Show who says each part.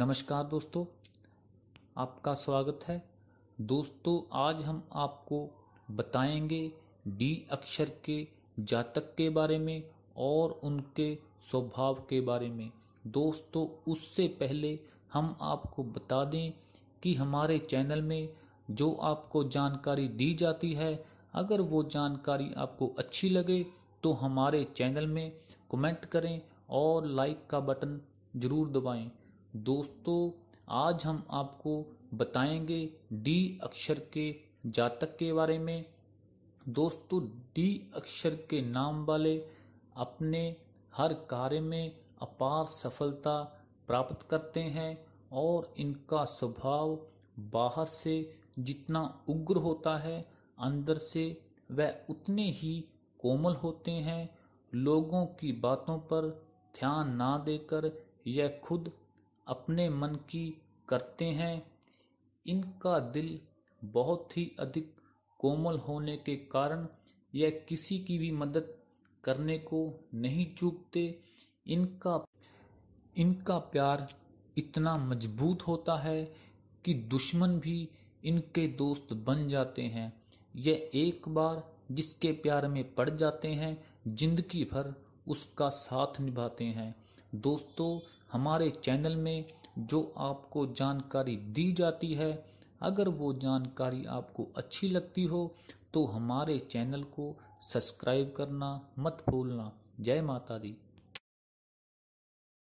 Speaker 1: नमस्कार दोस्तों आपका स्वागत है दोस्तों आज हम आपको बताएंगे डी अक्षर के जातक के बारे में और उनके स्वभाव के बारे में दोस्तों उससे पहले हम आपको बता दें कि हमारे चैनल में जो आपको जानकारी दी जाती है अगर वो जानकारी आपको अच्छी लगे तो हमारे चैनल में कमेंट करें और लाइक का बटन ज़रूर दबाएं दोस्तों आज हम आपको बताएंगे डी अक्षर के जातक के बारे में दोस्तों डी अक्षर के नाम वाले अपने हर कार्य में अपार सफलता प्राप्त करते हैं और इनका स्वभाव बाहर से जितना उग्र होता है अंदर से वह उतने ही कोमल होते हैं लोगों की बातों पर ध्यान ना देकर यह खुद अपने मन की करते हैं इनका दिल बहुत ही अधिक कोमल होने के कारण यह किसी की भी मदद करने को नहीं चूकते इनका इनका प्यार इतना मजबूत होता है कि दुश्मन भी इनके दोस्त बन जाते हैं यह एक बार जिसके प्यार में पड़ जाते हैं जिंदगी भर उसका साथ निभाते हैं दोस्तों हमारे चैनल में जो आपको जानकारी दी जाती है अगर वो जानकारी आपको अच्छी लगती हो तो हमारे चैनल को सब्सक्राइब करना मत भूलना जय माता दी